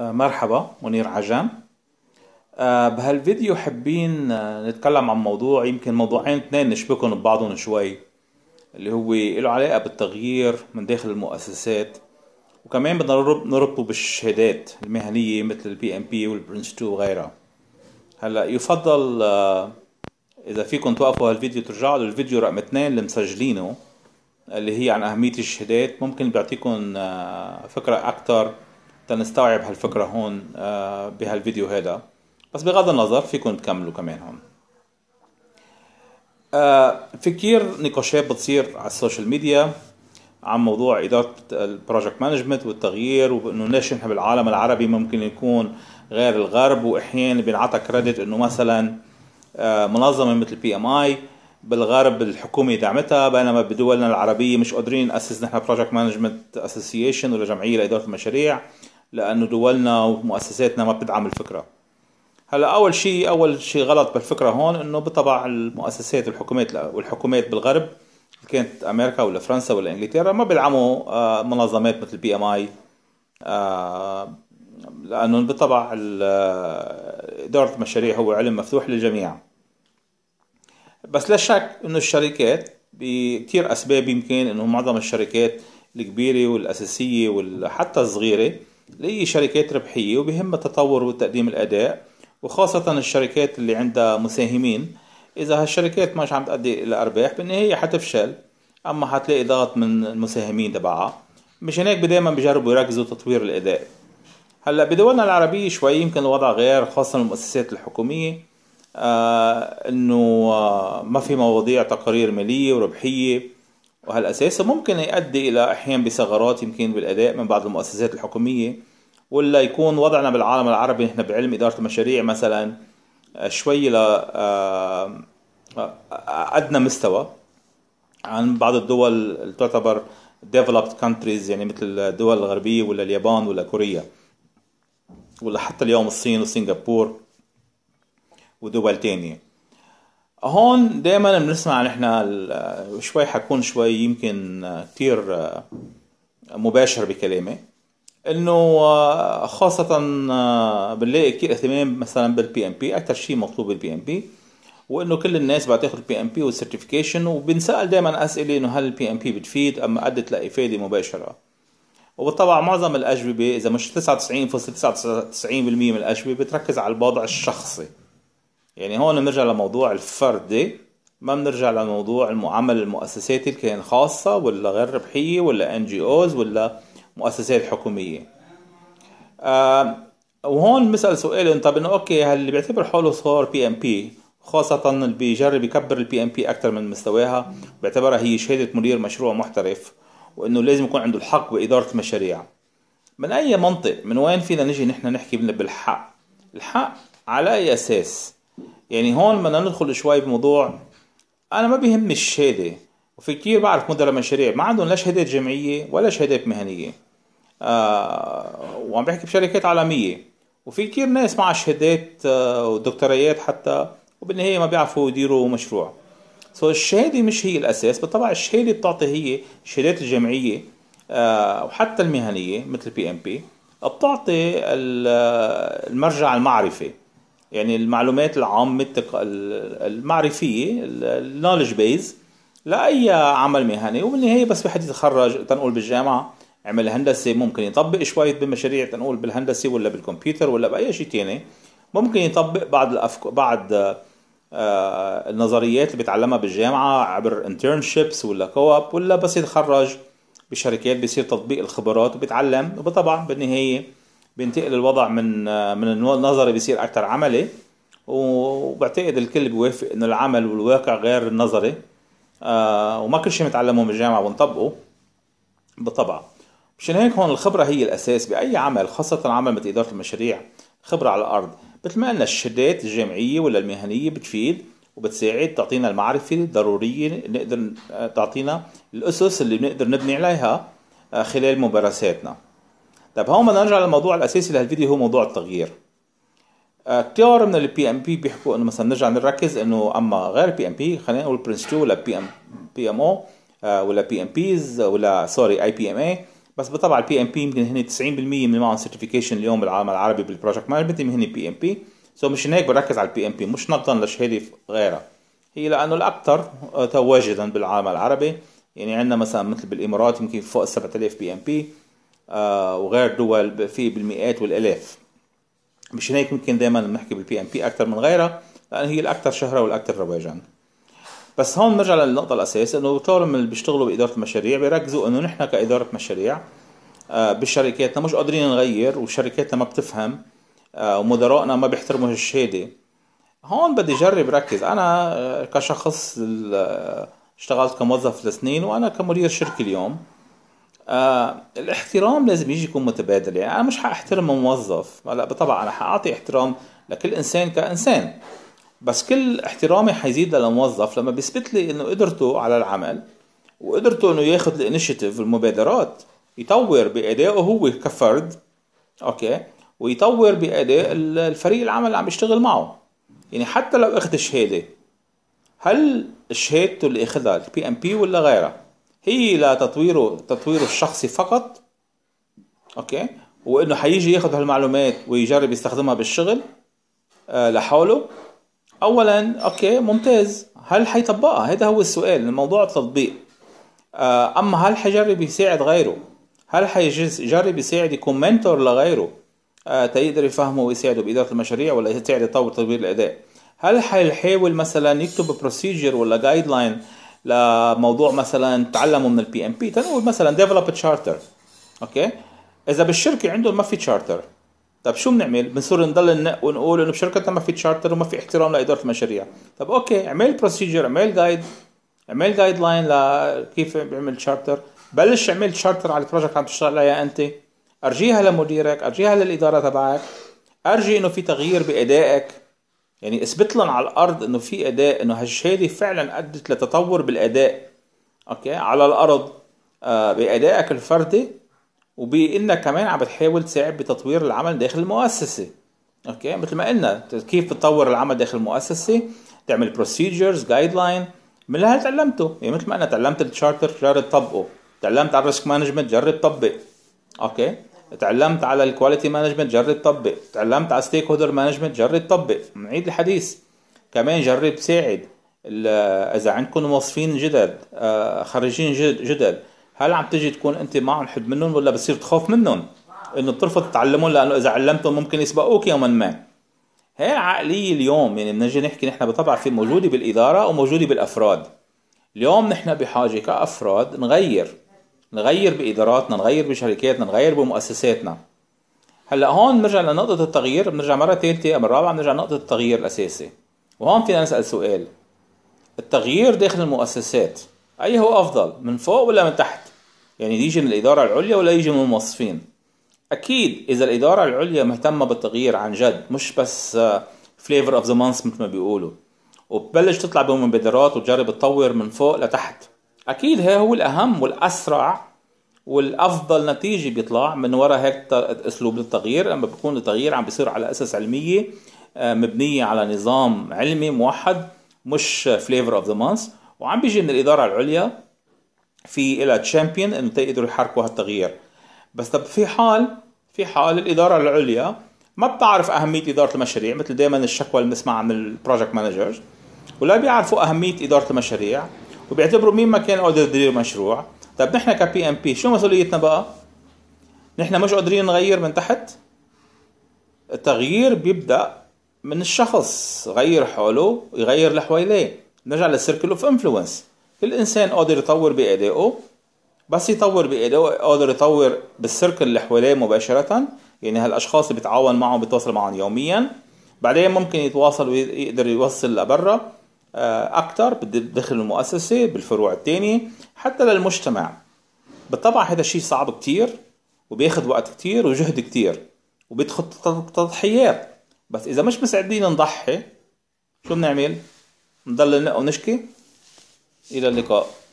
آه، مرحبا منير عجان آه، بهالفيديو حابين آه، نتكلم عن موضوع يمكن موضوعين اثنين نشبكهم ببعضهم شوي اللي هو له علاقة بالتغيير من داخل المؤسسات وكمان بدنا نربطه بالشهادات المهنية مثل البي ام بي والبرنس 2 وغيرها هلا يفضل اذا فيكم توقفوا هالفيديو ترجعوا للفيديو رقم اثنين اللي مسجلينه اللي هي عن اهمية الشهادات ممكن بيعطيكم فكرة اكتر تنستوعب هالفكره هون آه، بهالفيديو هذا بس بغض النظر فيكم تكملوا كمان هون آه، في كتير نقاشات بتصير على السوشيال ميديا عن موضوع اداره البروجكت مانجمنت والتغيير وانه ليش نحن بالعالم العربي ممكن يكون غير الغرب واحيانا بينعطى كريدت انه مثلا آه، منظمه مثل بي ام اي بالغرب الحكومه دعمتها بينما بدولنا العربيه مش قادرين ناسس نحن بروجكت مانجمنت اسوسيشن ولا جمعيه لاداره المشاريع لانه دولنا ومؤسساتنا ما بتدعم الفكره هلا اول شيء اول شيء غلط بالفكره هون انه بطبع المؤسسات والحكومات والحكومات بالغرب كانت امريكا ولا فرنسا ولا انجلترا ما بيدعموا آه، منظمات مثل بي ام اي لانه بالطبع آه، اداره المشاريع هو علم مفتوح للجميع بس لا شك انه الشركات بكثير اسباب يمكن انه معظم الشركات الكبيره والاساسيه وحتى الصغيره شركات ربحية وبهم التطور وتقديم الأداء وخاصة الشركات اللي عندها مساهمين إذا هالشركات مش عم تأدي الأرباح بالنهاية حتفشل أما حتلاقي ضغط من المساهمين تبعها مشان هيك دايما بجربوا يركزوا تطوير الأداء هلا بدولنا العربية شوي يمكن الوضع غير خاصة المؤسسات الحكومية آه إنه آه ما في مواضيع تقارير مالية وربحية وهالأساس ممكن يؤدي إلى أحيان بثغرات يمكن بالأداء من بعض المؤسسات الحكومية ولا يكون وضعنا بالعالم العربي نحن بعلم إدارة المشاريع مثلا آه، شوي ل آه، آه، أدنى مستوى عن بعض الدول اللي تعتبر developed countries يعني مثل الدول الغربية ولا اليابان ولا كوريا ولا حتى اليوم الصين وسنغافور ودول تانية هون دائما بنسمع نحن شوي حكون شوي يمكن كتير مباشر بكلامي انه آه، خاصة آه، بنلاقي كتير اهتمام مثلا بالبي ام بي اكثر شيء مطلوب البي ام بي وانه كل الناس بقى تاخذ البي ام بي والسيرتيفيكيشن وبنسال دائما اسئله انه هل البي ام بي بتفيد ام ادت لافاده مباشره وبالطبع معظم الاجوبه اذا مش 99.99% من الاجوبه بتركز على الوضع الشخصي يعني هون بنرجع لموضوع الفردي ما بنرجع لموضوع المعامل المؤسسات اللي كان خاصه ولا غير ربحيه ولا ان جي اوز ولا مؤسسات حكوميه آه وهون بسال سؤال طب انه اوكي هل بيعتبر حاله صار بي ام بي خاصة اللي بيجرب يكبر البي ام بي أكثر من مستواها بيعتبرها هي شهادة مدير مشروع محترف وإنه لازم يكون عنده الحق بإدارة مشاريع من أي منطق من وين فينا نجي نحن نحكي بالحق الحق على أي أساس يعني هون بدنا ندخل شوي بموضوع انا ما بيهمني الشهاده وفي كتير بعرف مدراء مشاريع ما عندهم لا شهادات جامعيه ولا شهادات مهنيه آه وعم بحكي بشركات عالميه وفي كتير ناس مع شهادات آه ودكتوريات حتى وبالنهايه ما بيعرفوا يديروا مشروع سو الشهاده مش هي الاساس بالطبع الشهاده بتعطي هي الشهادات الجامعيه آه وحتى المهنيه مثل بي ام بي بتعطي آه، المرجع المعرفي يعني المعلومات العامة المعرفية النولج بيز لأي عمل مهني وبالنهاية بس واحد يتخرج تنقول بالجامعة عمل هندسة ممكن يطبق شوية بمشاريع تنقول بالهندسة ولا بالكمبيوتر ولا بأي شيء تاني ممكن يطبق بعض الأفك... بعض آه النظريات اللي بيتعلمها بالجامعة عبر انترنشيبس ولا كواب ولا بس يتخرج بشركات بيصير تطبيق الخبرات وبيتعلم وطبعا بالنهاية بينتقل الوضع من من النظري بيصير اكثر عملي وبعتقد الكل بيوافق انه العمل والواقع غير النظري آه، وما كل شيء متعلمه من الجامعه بنطبقه بالطبع مشان هيك هون الخبره هي الاساس باي عمل خاصه عمل مثل اداره المشاريع خبره على الارض مثل ما قلنا الشهادات الجامعيه ولا المهنيه بتفيد وبتساعد تعطينا المعرفه الضروريه نقدر آه، تعطينا الاسس اللي بنقدر نبني عليها آه، خلال ممارساتنا طيب هون بدنا نرجع للموضوع الاساسي لهالفيديو هو موضوع التغيير كثير من البي ام بي بيحكوا انه مثلا نرجع نركز انه اما غير بي ام بي خلينا نقول برنس 2 ولا بي ام بي ام او ولا بي ام بيز ولا سوري اي بي ام اي بس بالطبع البي ام بي يمكن هن 90% من معهم سيرتيفيكيشن اليوم بالعالم العربي بالبروجكت مانجمنت هن بي ام بي سو مش هيك بركز على البي ام بي مش نقدا لشهاده غيرها هي لانه الاكثر تواجدا بالعالم العربي يعني عندنا مثلا مثل بالامارات يمكن فوق 7000 بي ام بي آه، وغير الدول في بالمئات والالاف مش هيك ممكن دائما بنحكي بالبي ام بي اكثر من غيرها لان هي الاكثر شهره والاكثر رواجا بس هون بنرجع للنقطه الاساسيه انه طول ما اللي بيشتغلوا باداره المشاريع بيركزوا انه نحن كاداره مشاريع آه، بشركاتنا مش قادرين نغير وشركاتنا ما بتفهم آه، ومدراءنا ما بيحترموا الشهادة هون بدي اجرب ركز انا كشخص اشتغلت كموظف لسنين وانا كمدير شركه اليوم آه الاحترام لازم يجي يكون متبادل يعني انا مش حاحترم موظف لا طبعا انا حاعطي احترام لكل انسان كانسان بس كل احترامي حيزيد للموظف لما بيثبت لي انه قدرته على العمل وقدرته انه ياخذ الانشيتيف المبادرات يطور بادائه هو كفرد اوكي ويطور باداء الفريق العمل اللي عم يشتغل معه يعني حتى لو اخذ شهاده هل شهادته اللي اخذها البي ام بي ولا غيرها هي لتطويره تطويره تطويره الشخصي فقط اوكي وانه حيجي ياخذ هالمعلومات ويجرب يستخدمها بالشغل آه لحاله اولا اوكي ممتاز هل حيطبقها هذا هو السؤال الموضوع التطبيق آه اما هل حيجرب يساعد غيره هل حيجرب يساعد يكون منتور لغيره آه تقدر يفهمه ويساعده باداره المشاريع ولا يساعد يطور تطوير الاداء هل حيحاول مثلا يكتب بروسيجر ولا جايد لاين لموضوع مثلا تعلموا من البي ام بي تنقول مثلا ديفلوب تشارتر اوكي اذا بالشركه عندهم ما في تشارتر طب شو بنعمل؟ بنصير نضل ونقول انه بشركتنا ما في تشارتر وما في احترام لاداره المشاريع، طب اوكي اعمل بروسيجر اعمل جايد اعمل جايد لاين لكيف بيعمل تشارتر، بلش اعمل تشارتر على البروجكت عم تشتغل عليها انت، ارجيها لمديرك، ارجيها للاداره تبعك، ارجي انه في تغيير بادائك يعني اثبت لهم على الارض انه في اداء انه هالشهاده فعلا ادت لتطور بالاداء اوكي على الارض آه بادائك الفردي وبانك كمان عم بتحاول تساعد بتطوير العمل داخل المؤسسه اوكي مثل ما قلنا كيف تطور العمل داخل المؤسسه تعمل بروسيجرز جايد لاين من اللي تعلمته يعني مثل ما انا تعلمت التشارتر جرب تطبقه تعلمت على الريسك مانجمنت جرب طبق اوكي تعلمت على الكواليتي مانجمنت جرب طبق تعلمت على ستيك هولدر مانجمنت جرب طبق نعيد الحديث كمان جرب ساعد اذا عندكم موظفين جدد آه، خريجين جدد هل عم تجي تكون انت معهم حد منهم ولا بتصير تخاف منهم انه بترفض تعلمهم لانه اذا علمتهم ممكن يسبقوك يوما ما هي العقلية اليوم يعني بنجي نحكي نحن بطبع في موجودة بالإدارة وموجودة بالأفراد اليوم نحن بحاجة كأفراد نغير نغير باداراتنا نغير بشركاتنا نغير بمؤسساتنا هلا هون بنرجع لنقطه التغيير بنرجع مره ثالثه او الرابعه بنرجع لنقطه التغيير الاساسي وهون فينا نسال سؤال التغيير داخل المؤسسات اي هو افضل من فوق ولا من تحت يعني يجي من الاداره العليا ولا يجي من الموظفين اكيد اذا الاداره العليا مهتمه بالتغيير عن جد مش بس فليفر اوف ذا مانث مثل ما بيقولوا وبتبلش تطلع بمبادرات وتجرب تطور من فوق لتحت اكيد هي هو الاهم والاسرع والافضل نتيجه بيطلع من وراء هيك اسلوب للتغيير لما بيكون التغيير عم بيصير على اساس علميه آه، مبنيه على نظام علمي موحد مش فليفر اوف ذا مانث وعم بيجي من الاداره العليا في لها تشامبيون انه تقدروا يحركوا هالتغيير بس طب في حال في حال الاداره العليا ما بتعرف اهميه اداره المشاريع مثل دائما الشكوى اللي بنسمعها من البروجكت مانجرز ولا بيعرفوا اهميه اداره المشاريع وبيعتبروا مين ما كان قادر يدير مشروع طب نحن كبي ام بي شو مسؤوليتنا بقى نحن مش قادرين نغير من تحت التغيير بيبدا من الشخص غير حاله يغير لحواليه نرجع للسيركل اوف انفلونس كل انسان قادر يطور بادائه بس يطور بادائه قادر يطور بالسيركل اللي حواليه مباشره يعني هالاشخاص اللي بيتعاون معهم بيتواصل معهم يوميا بعدين ممكن يتواصل ويقدر يوصل لبرا آه، اكثر بدخل المؤسسه بالفروع الثانيه حتى للمجتمع بالطبع هذا الشيء صعب كتير وبياخذ وقت كتير وجهد كتير وبيدخل تضحيات بس اذا مش مستعدين نضحي شو بنعمل؟ نضل نقى ونشكي الى اللقاء